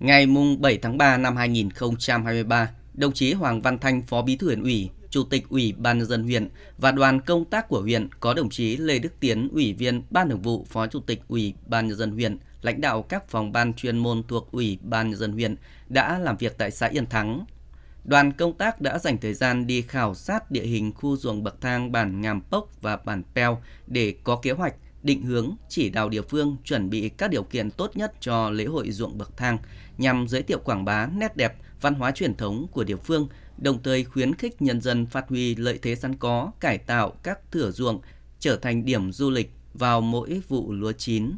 Ngày 7 tháng 3 năm 2023, đồng chí Hoàng Văn Thanh, Phó Bí thư huyện ủy, Chủ tịch Ủy ban nhân dân huyện và đoàn công tác của huyện có đồng chí Lê Đức Tiến, Ủy viên Ban Thường vụ, Phó Chủ tịch Ủy ban nhân dân huyện, lãnh đạo các phòng ban chuyên môn thuộc Ủy ban nhân dân huyện đã làm việc tại xã Yên Thắng. Đoàn công tác đã dành thời gian đi khảo sát địa hình khu ruộng bậc thang bản Ngàm Pốc và bản Peo để có kế hoạch định hướng, chỉ đạo địa phương chuẩn bị các điều kiện tốt nhất cho lễ hội ruộng bậc thang nhằm giới thiệu quảng bá nét đẹp, văn hóa truyền thống của địa phương, đồng thời khuyến khích nhân dân phát huy lợi thế sẵn có, cải tạo các thửa ruộng trở thành điểm du lịch vào mỗi vụ lúa chín.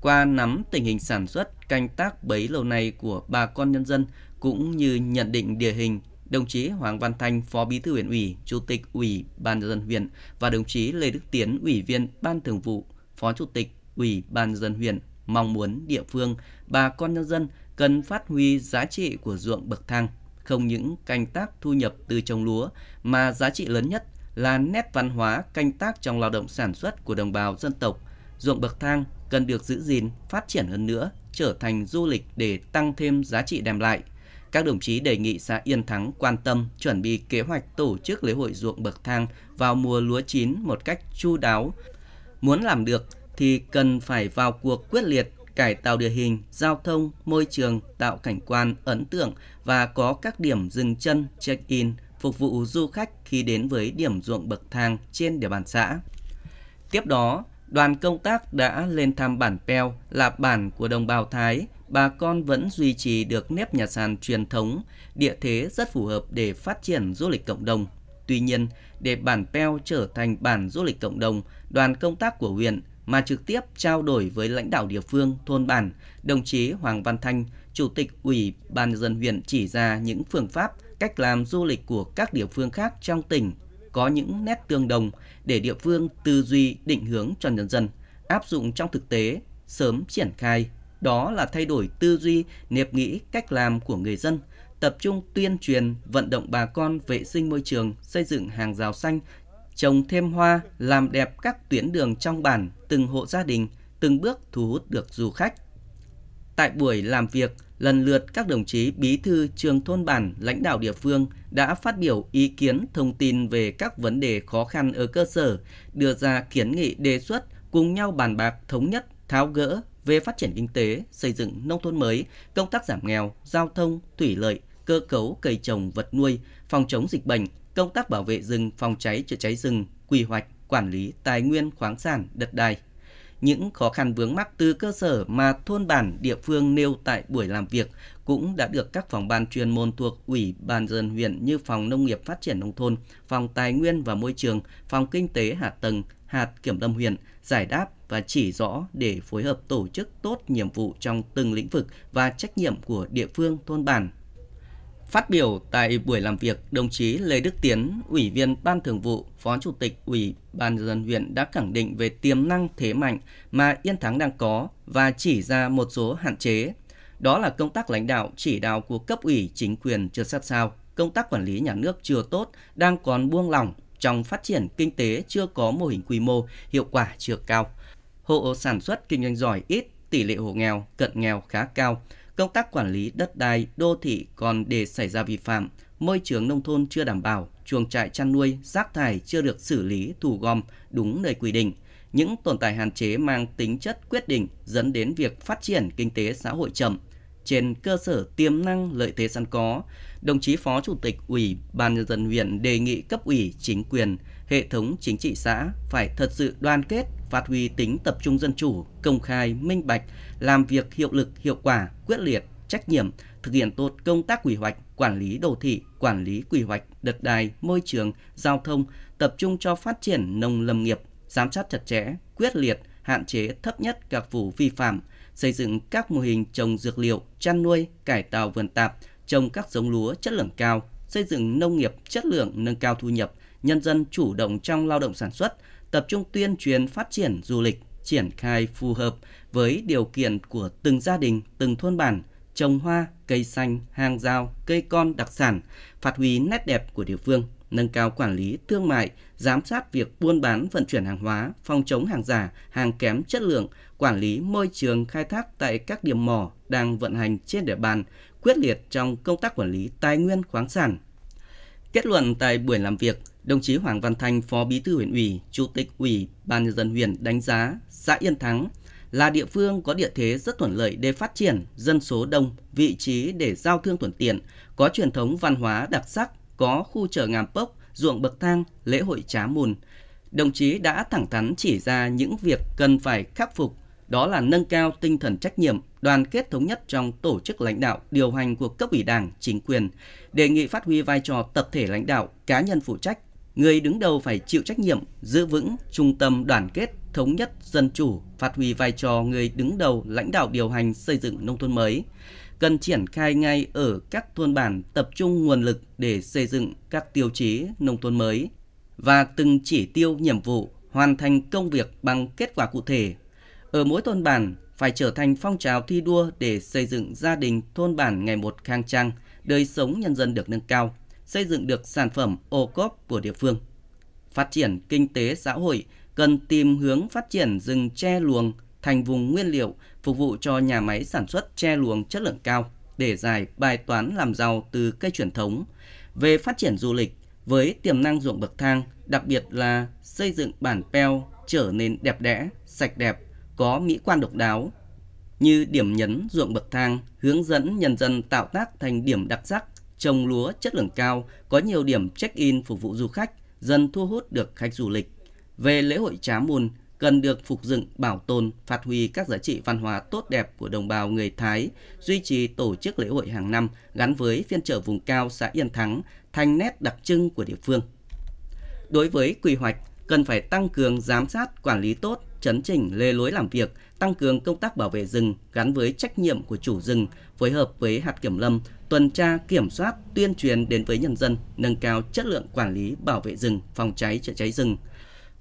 Qua nắm tình hình sản xuất, canh tác bấy lâu nay của bà con nhân dân cũng như nhận định địa hình đồng chí Hoàng Văn Thanh, Phó Bí thư huyện ủy, Chủ tịch Ủy ban dân huyện và đồng chí Lê Đức Tiến, Ủy viên Ban Thường vụ, Phó Chủ tịch Ủy ban dân huyện mong muốn địa phương, bà con nhân dân cần phát huy giá trị của ruộng bậc thang, không những canh tác thu nhập từ trồng lúa mà giá trị lớn nhất là nét văn hóa canh tác trong lao động sản xuất của đồng bào dân tộc. Ruộng bậc thang cần được giữ gìn, phát triển hơn nữa, trở thành du lịch để tăng thêm giá trị đem lại – các đồng chí đề nghị xã Yên Thắng quan tâm chuẩn bị kế hoạch tổ chức lễ hội ruộng bậc thang vào mùa lúa chín một cách chu đáo. Muốn làm được thì cần phải vào cuộc quyết liệt cải tạo địa hình, giao thông, môi trường, tạo cảnh quan ấn tượng và có các điểm dừng chân, check-in phục vụ du khách khi đến với điểm ruộng bậc thang trên địa bàn xã. Tiếp đó, Đoàn công tác đã lên thăm bản Peo là bản của đồng bào Thái, bà con vẫn duy trì được nếp nhà sàn truyền thống, địa thế rất phù hợp để phát triển du lịch cộng đồng. Tuy nhiên, để bản Peo trở thành bản du lịch cộng đồng, đoàn công tác của huyện mà trực tiếp trao đổi với lãnh đạo địa phương, thôn bản, đồng chí Hoàng Văn Thanh, Chủ tịch Ủy ban dân huyện chỉ ra những phương pháp, cách làm du lịch của các địa phương khác trong tỉnh có những nét tương đồng để địa phương tư duy định hướng cho nhân dân, áp dụng trong thực tế, sớm triển khai. Đó là thay đổi tư duy, niệm nghĩ, cách làm của người dân, tập trung tuyên truyền, vận động bà con vệ sinh môi trường, xây dựng hàng rào xanh, trồng thêm hoa, làm đẹp các tuyến đường trong bản, từng hộ gia đình, từng bước thu hút được du khách. Tại buổi làm việc, lần lượt các đồng chí bí thư trường thôn bản, lãnh đạo địa phương đã phát biểu ý kiến thông tin về các vấn đề khó khăn ở cơ sở, đưa ra kiến nghị đề xuất cùng nhau bàn bạc thống nhất, tháo gỡ về phát triển kinh tế, xây dựng nông thôn mới, công tác giảm nghèo, giao thông, thủy lợi, cơ cấu cây trồng vật nuôi, phòng chống dịch bệnh, công tác bảo vệ rừng, phòng cháy chữa cháy rừng, quy hoạch, quản lý tài nguyên khoáng sản, đất đai, những khó khăn vướng mắc từ cơ sở mà thôn bản địa phương nêu tại buổi làm việc cũng đã được các phòng ban chuyên môn thuộc Ủy ban dân huyện như phòng nông nghiệp phát triển nông thôn, phòng tài nguyên và môi trường, phòng kinh tế hạ tầng, hạt kiểm lâm huyện giải đáp và chỉ rõ để phối hợp tổ chức tốt nhiệm vụ trong từng lĩnh vực và trách nhiệm của địa phương thôn bản Phát biểu tại buổi làm việc, đồng chí Lê Đức Tiến, Ủy viên Ban Thường vụ, Phó Chủ tịch Ủy ban dân huyện đã khẳng định về tiềm năng thế mạnh mà Yên Thắng đang có và chỉ ra một số hạn chế. Đó là công tác lãnh đạo, chỉ đạo của cấp ủy chính quyền chưa sát sao, công tác quản lý nhà nước chưa tốt, đang còn buông lỏng trong phát triển kinh tế chưa có mô hình quy mô, hiệu quả chưa cao. Hộ sản xuất kinh doanh giỏi ít, tỷ lệ hộ nghèo, cận nghèo khá cao công tác quản lý đất đai, đô thị còn để xảy ra vi phạm, môi trường nông thôn chưa đảm bảo, chuồng trại chăn nuôi, rác thải chưa được xử lý, thu gom đúng nơi quy định. Những tồn tại hạn chế mang tính chất quyết định dẫn đến việc phát triển kinh tế xã hội chậm, trên cơ sở tiềm năng lợi thế sẵn có, đồng chí Phó Chủ tịch Ủy ban Nhân dân huyện đề nghị cấp ủy, chính quyền, hệ thống chính trị xã phải thật sự đoàn kết, phát huy tính tập trung dân chủ, công khai, minh bạch, làm việc hiệu lực, hiệu quả, quyết liệt, trách nhiệm, thực hiện tốt công tác quy hoạch, quản lý đô thị, quản lý quy hoạch, đất đai, môi trường, giao thông, tập trung cho phát triển nông lâm nghiệp, giám sát chặt chẽ, quyết liệt, hạn chế thấp nhất các vụ vi phạm – xây dựng các mô hình trồng dược liệu, chăn nuôi, cải tạo vườn tạp, trồng các giống lúa chất lượng cao, xây dựng nông nghiệp chất lượng nâng cao thu nhập, nhân dân chủ động trong lao động sản xuất, tập trung tuyên truyền phát triển du lịch, triển khai phù hợp với điều kiện của từng gia đình, từng thôn bản, trồng hoa, cây xanh, hàng rào, cây con đặc sản, phát huy nét đẹp của địa phương, nâng cao quản lý thương mại, giám sát việc buôn bán vận chuyển hàng hóa, phòng chống hàng giả, hàng kém chất lượng, quản lý môi trường khai thác tại các điểm mỏ đang vận hành trên địa bàn, quyết liệt trong công tác quản lý tài nguyên khoáng sản. Kết luận tại buổi làm việc, đồng chí Hoàng Văn Thanh, Phó Bí thư huyện ủy, Chủ tịch ủy ban nhân dân huyện đánh giá xã Yên Thắng là địa phương có địa thế rất thuận lợi để phát triển, dân số đông, vị trí để giao thương thuận tiện, có truyền thống văn hóa đặc sắc, có khu chợ ngàm bốc ruộng bậc thang, lễ hội trá mùn. Đồng chí đã thẳng thắn chỉ ra những việc cần phải khắc phục, đó là nâng cao tinh thần trách nhiệm, đoàn kết thống nhất trong tổ chức lãnh đạo, điều hành của cấp ủy đảng, chính quyền, đề nghị phát huy vai trò tập thể lãnh đạo, cá nhân phụ trách, người đứng đầu phải chịu trách nhiệm, giữ vững trung tâm đoàn kết, thống nhất, dân chủ, phát huy vai trò người đứng đầu lãnh đạo điều hành xây dựng nông thôn mới cần triển khai ngay ở các thôn bản tập trung nguồn lực để xây dựng các tiêu chí nông thôn mới và từng chỉ tiêu nhiệm vụ hoàn thành công việc bằng kết quả cụ thể. Ở mỗi thôn bản phải trở thành phong trào thi đua để xây dựng gia đình thôn bản ngày một khang trang, đời sống nhân dân được nâng cao, xây dựng được sản phẩm ô cốp của địa phương. Phát triển kinh tế xã hội cần tìm hướng phát triển rừng tre luồng thành vùng nguyên liệu phục vụ cho nhà máy sản xuất tre luồng chất lượng cao để giải bài toán làm giàu từ cây truyền thống. Về phát triển du lịch, với tiềm năng ruộng bậc thang, đặc biệt là xây dựng bản peo trở nên đẹp đẽ, sạch đẹp, có mỹ quan độc đáo. Như điểm nhấn ruộng bậc thang, hướng dẫn nhân dân tạo tác thành điểm đặc sắc, trồng lúa chất lượng cao, có nhiều điểm check-in phục vụ du khách, dần thu hút được khách du lịch. Về lễ hội Trá Môn, cần được phục dựng, bảo tồn, phát huy các giá trị văn hóa tốt đẹp của đồng bào người Thái, duy trì tổ chức lễ hội hàng năm gắn với phiên chợ vùng cao xã Yên Thắng thành nét đặc trưng của địa phương. Đối với quy hoạch, cần phải tăng cường giám sát, quản lý tốt, chấn chỉnh lề lối làm việc, tăng cường công tác bảo vệ rừng gắn với trách nhiệm của chủ rừng, phối hợp với hạt kiểm lâm, tuần tra, kiểm soát, tuyên truyền đến với nhân dân, nâng cao chất lượng quản lý bảo vệ rừng, phòng cháy chữa cháy rừng –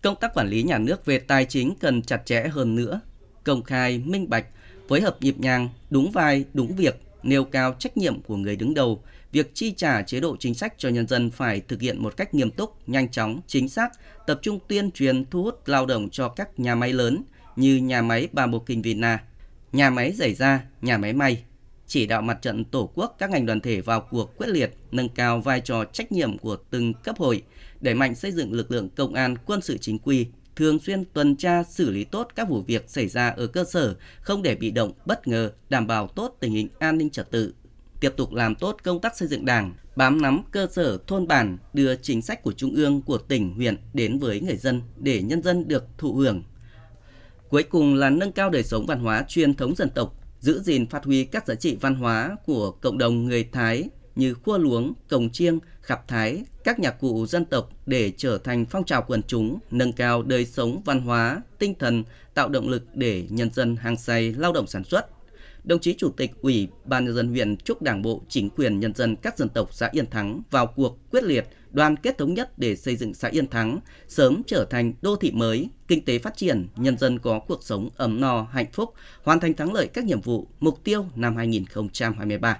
Công tác quản lý nhà nước về tài chính cần chặt chẽ hơn nữa, công khai, minh bạch, phối hợp nhịp nhàng, đúng vai, đúng việc, nêu cao trách nhiệm của người đứng đầu. Việc chi trả chế độ chính sách cho nhân dân phải thực hiện một cách nghiêm túc, nhanh chóng, chính xác, tập trung tuyên truyền thu hút lao động cho các nhà máy lớn như nhà máy Bà Mô Kinh Vina, nhà máy giày da, nhà máy may, chỉ đạo mặt trận Tổ quốc các ngành đoàn thể vào cuộc quyết liệt, nâng cao vai trò trách nhiệm của từng cấp hội, để mạnh xây dựng lực lượng công an quân sự chính quy, thường xuyên tuần tra xử lý tốt các vụ việc xảy ra ở cơ sở, không để bị động, bất ngờ, đảm bảo tốt tình hình an ninh trật tự. Tiếp tục làm tốt công tác xây dựng đảng, bám nắm cơ sở thôn bản, đưa chính sách của Trung ương, của tỉnh, huyện đến với người dân để nhân dân được thụ hưởng. Cuối cùng là nâng cao đời sống văn hóa truyền thống dân tộc, giữ gìn phát huy các giá trị văn hóa của cộng đồng người Thái như khua luống, cồng chiêng, khập thái, các nhạc cụ dân tộc để trở thành phong trào quần chúng, nâng cao đời sống văn hóa, tinh thần, tạo động lực để nhân dân hàng say lao động sản xuất. Đồng chí Chủ tịch Ủy ban nhân dân huyện chúc Đảng bộ, chính quyền nhân dân các dân tộc xã Yên Thắng vào cuộc quyết liệt, đoàn kết thống nhất để xây dựng xã Yên Thắng sớm trở thành đô thị mới, kinh tế phát triển, nhân dân có cuộc sống ấm no, hạnh phúc, hoàn thành thắng lợi các nhiệm vụ, mục tiêu năm 2023.